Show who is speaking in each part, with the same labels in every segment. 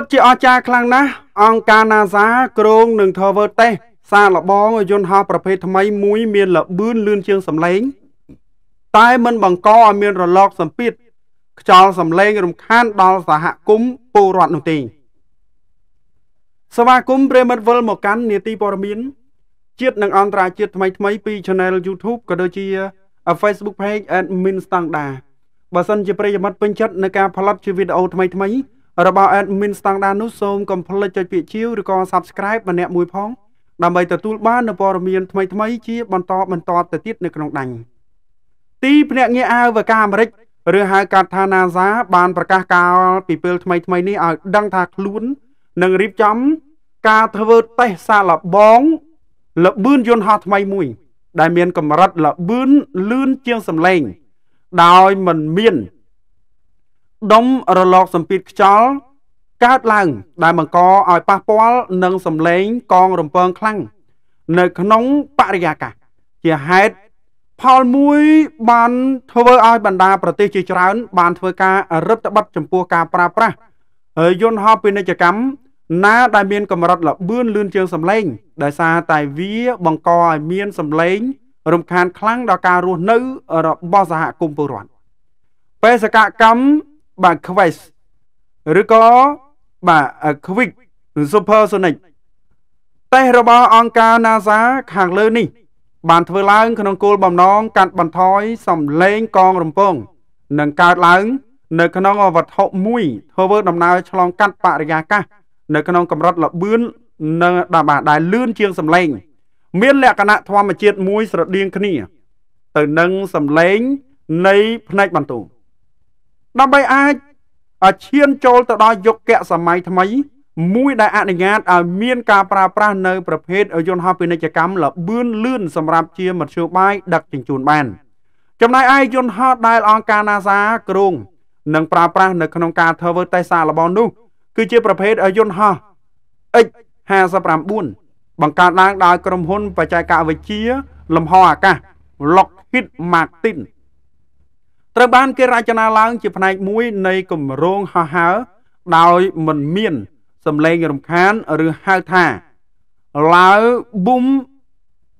Speaker 1: ពិតជាអស្ចារ្យខ្លាំងណាស់អង្គការ NASA ក្រុងនឹងធ្វើតេស្តសាកល្បងយន្តហោះប្រភេទថ្មីមួយមានល្បឿនលឿនជាងសម្លេង តែមិនបង្កឲ្យមានរលកសម្ពាធខ្យល់សម្លេង រំខានដល់សហគមន៍ពលរដ្ឋនោះទេសមាគមព្រមិតវិលមកកាន់នេតិព័រមានជាតិនិងអន្តរជាតិថ្មីថ្មីពី Channel YouTube ក៏ដូចជា Facebook Page Admin Standard បើសិនជាប្រិយមិត្តពេញចិត្តនឹងការផលិតជាវីដេអូថ្មីថ្មីរបស់ admin ស្តង់ដារនោះសូមកុំភ្លេចចុចពាក្យជាវឬក៏ subscribe ម្នាក់មួយផងដើម្បីទទួលបាននូវព័ត៌មានថ្មីៗជា បន្តបន្តទៅទៀតនៅក្នុងដាញ់ទីភ្នាក់ងារអាវកាអាមេរិកឬហៅកាត់ថា NASA បានប្រកាសកាលពីពេលថ្មីថ្មីនេះឲ្យដឹងថាខ្លួននឹងរៀបចំ ការធ្វើតេស្តសាឡបងលបឿនយន្តហោះថ្មីមួយ ដែលមានកម្រិតលបឿនលឿនជាងសម្លេងដោយមិនមានដុំរលកសម្ពាធខ្យល់កើតឡើងដែលបង្កឲ្យប៉ះពាល់នឹងសម្លេងកងរំពងខ្លាំងនៅក្នុងបរិយាកាសជាហេតុផលមួយបានធ្វើឲ្យបណ្ដាប្រទេសជាច្រើនបានធ្វើការរឹតបន្តឹងចំពោះការប្រើប្រាស់យន្តហោះពាណិជ្ជកម្មណាដែលមានកម្រិតល្បឿនលឿនជាងសម្លេងដោយសារតែវាបង្កឲ្យមានសម្លេងរំខានខ្លាំងដល់ការរស់នៅរបស់សហគមន៍ពលរដ្ឋបេសកកម្មបាទ Quest ឬក៏បាទ Quick Supersonic តេស្តរបស់អង្គការ NASA ខាងលើនេះ បានធ្វើឡើងក្នុងគោលបំណងកាត់បន្ថយសំឡេងកងរំពងនិងកើតឡើងនៅក្នុងវត្ថុមួយធ្វើដំណើរឆ្លងកាត់បរិយាកាសនៅក្នុងកម្រិតលបឿននិងដែលបាទដែលលឿនជាងសំឡេង មានលក្ខណៈធម្មជាតិមួយស្រដៀងគ្នាទៅនឹងសំឡេង នៃផ្នែកបន្ទូដើម្បីអាចឈានចូលទៅដល់យុគសម័យថ្មី មួយដែលអនុញ្ញាតឲ្យមានការប្រើប្រាស់នៅប្រភេទយន្តហោះពាណិជ្ជកម្មលបឿនលឿនសម្រាប់ជាមធ្យោបាយដឹកជញ្ជូនបាន ចំណែកឯយន្តហោះដែលអង្គការ NASA គ្រោងនិងប្រើប្រាស់នៅក្នុងការធ្វើតេស្តសាឡបនោះ គឺជាប្រភេទយន្តហោះ X59 បង្កើតឡើងដោយក្រុមហ៊ុនបច្ចេកវិទ្យាលំហអាកាស Lockheed Martin ត្រូវបានគេរចនាឡើងជាផ្នែកមួយ នៃគម្រោងហោះហើរដោយមិនមានសម្លេងរំខានឬហៅថាឡាវប៊ុំ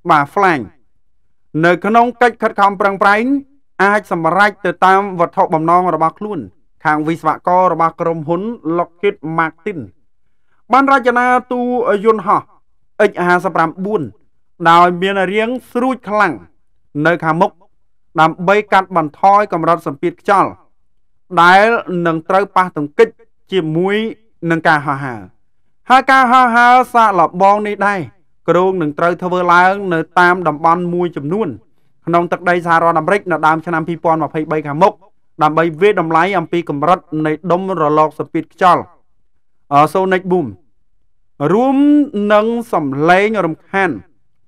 Speaker 1: បាហ្វ្លាញ់នៅ ក្នុងកិច្ចខិតខំប្រឹងប្រែងអាចសម្រេចទៅតាមវត្ថុបំណងរបស់ខ្លួន ខាងវិស្វកររបស់ក្រុមហ៊ុន Lockheed Martin បានរចនាទូយន្តហោះ X-59 ដោយមានរាងស្រួចខ្លាំង នៅខាងមុខដើម្បីកាត់បន្ថយកម្រិតសម្ពាធខ្យល់ដែលនឹងត្រូវប៉ះទង្គិចជាមួយនឹងការហោះហើរហើយការហោះហើរសាកល្បង នេះដែរគ្រោងនឹងត្រូវធ្វើឡើងនៅតាមតំបន់មួយចំនួនក្នុងទឹកដីសហរដ្ឋអាមេរិកនៅដើមឆ្នាំ2023ខាងមុខដើម្បីវាតម្លៃអំពីកម្រិតនៃដុំរលកសម្ពាធខ្យល់ Sonic Boom រួមនឹងសំឡេងរំខាន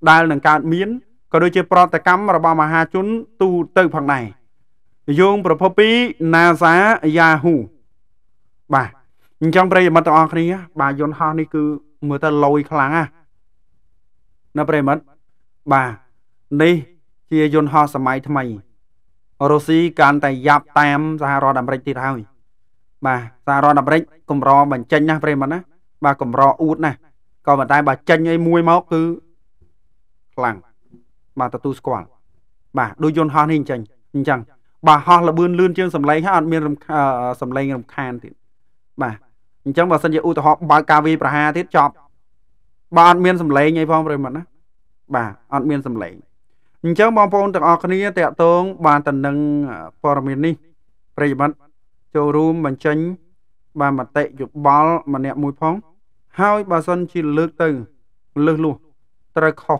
Speaker 1: ដែលនឹងកើតមានក៏ដូចជាប្រតិកម្មរបស់មហាជន ទូទៅផងដែរយោងប្រភពពី NASA Yahoo បាទអញ្ចឹងប្រិយមិត្តទាំងអស់គ្នា បាទយន្តហោះនេះគឺមើលទៅលយខ្លាំងណាណាប្រិយមិត្តបាទនេះជាយន្តហោះសម័យថ្មីរុស្ស៊ីកាន់តែយ៉ាប់តាមសហរដ្ឋអាមេរិកទៀតហើយបាទសហរដ្ឋអាមេរិកកម្របញ្ចេញណាប្រិយមិត្តណាបាទកម្រអួតណាក៏ប៉ុន្តែបើចេញឲ្យមួយមកគឺខ្លាំងបាទទទួលស្គាល់បាទដូចយន្តហោះនេះអញ្ចឹងអញ្ចឹងបាទហោះលបឿនលឿនជាងសម្លេងហើយអត់មានសម្លេងរំខានទៀតបាទអញ្ចឹងបើសិនជាឧទាហរណ៍បើកការវាយប្រហារទៀតចប់បាទអត់មានសម្លេងអីផងប្រិមត្តណាបាទអត់មានសម្លេងអញ្ចឹងបងប្អូនទាំងអស់គ្នាតកតងបានតំណឹងព័ត៌មាននេះប្រិយមិត្តចូលរួមបញ្ចេញ បានមតិយោបល់ម្នាក់មួយផង ហើយបើសិនជាលើកទៅលើសលោះត្រូវខុស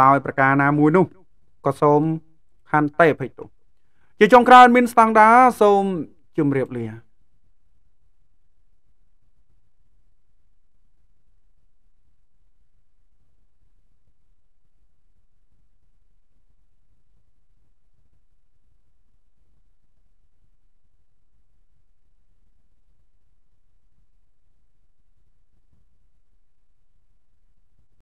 Speaker 1: ដោយប្រការណាមួយនោះក៏សូមខន្តិភិតុជាចុងក្រោយមានស្តង់ដាសូមជម្រាបលា